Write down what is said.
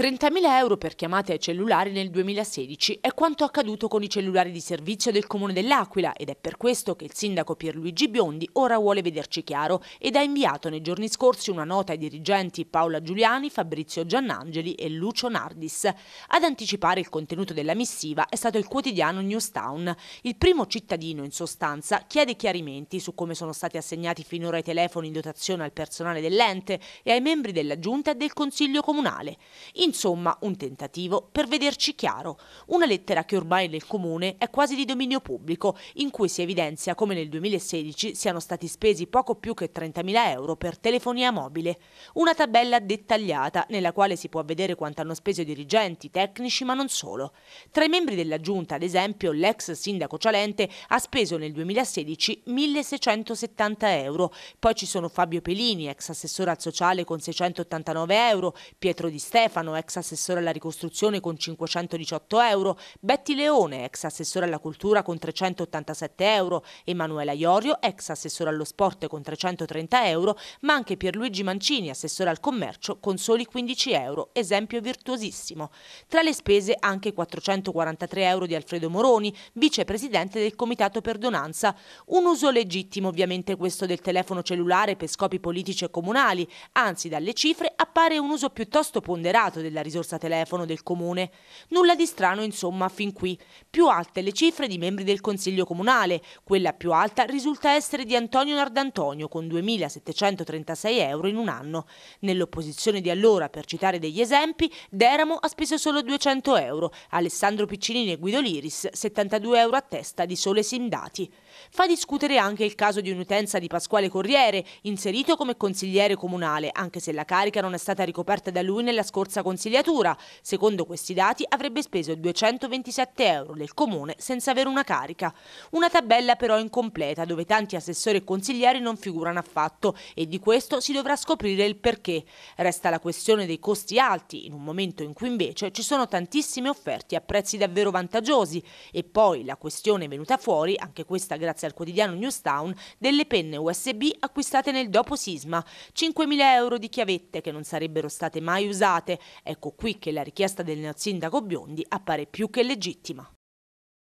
30.000 euro per chiamate ai cellulari nel 2016 è quanto accaduto con i cellulari di servizio del Comune dell'Aquila ed è per questo che il sindaco Pierluigi Biondi ora vuole vederci chiaro ed ha inviato nei giorni scorsi una nota ai dirigenti Paola Giuliani, Fabrizio Giannangeli e Lucio Nardis. Ad anticipare il contenuto della missiva è stato il quotidiano Newstown. Il primo cittadino, in sostanza, chiede chiarimenti su come sono stati assegnati finora i telefoni in dotazione al personale dell'ente e ai membri della giunta e del consiglio comunale. In Insomma, un tentativo per vederci chiaro. Una lettera che ormai nel comune è quasi di dominio pubblico, in cui si evidenzia come nel 2016 siano stati spesi poco più che 30.000 euro per telefonia mobile. Una tabella dettagliata nella quale si può vedere quanto hanno speso i dirigenti, tecnici, ma non solo. Tra i membri della giunta, ad esempio, l'ex sindaco Cialente ha speso nel 2016 1.670 euro. Poi ci sono Fabio Pelini, ex assessore al sociale con 689 euro, Pietro Di Stefano, ex assessore alla ricostruzione con 518 euro, Betty Leone, ex assessore alla cultura con 387 euro, Emanuela Iorio, ex assessore allo sport con 330 euro, ma anche Pierluigi Mancini, assessore al commercio, con soli 15 euro, esempio virtuosissimo. Tra le spese anche 443 euro di Alfredo Moroni, vicepresidente del Comitato Perdonanza. Un uso legittimo ovviamente questo del telefono cellulare per scopi politici e comunali, anzi dalle cifre appare un uso piuttosto ponderato usato della risorsa telefono del comune. Nulla di strano insomma fin qui. Più alte le cifre di membri del Consiglio Comunale, quella più alta risulta essere di Antonio Nardantonio con 2.736 euro in un anno. Nell'opposizione di allora, per citare degli esempi, Deramo ha speso solo 200 euro, Alessandro Piccinini e Guido Liris 72 euro a testa di sole sindati. Fa discutere anche il caso di un'utenza di Pasquale Corriere, inserito come consigliere comunale, anche se la carica non è stata ricoperta da lui nella scorsa consigliatura. Secondo questi dati avrebbe speso 227 euro nel comune senza avere una carica. Una tabella però incompleta dove tanti assessori e consiglieri non figurano affatto e di questo si dovrà scoprire il perché. Resta la questione dei costi alti in un momento in cui invece ci sono tantissime offerte a prezzi davvero vantaggiosi e poi la questione venuta fuori, anche questa grazie al quotidiano Newstown, delle penne USB acquistate nel dopo sisma, 5.000 euro di chiavette che non sarebbero state mai usate, Ecco qui che la richiesta del sindaco Biondi appare più che legittima.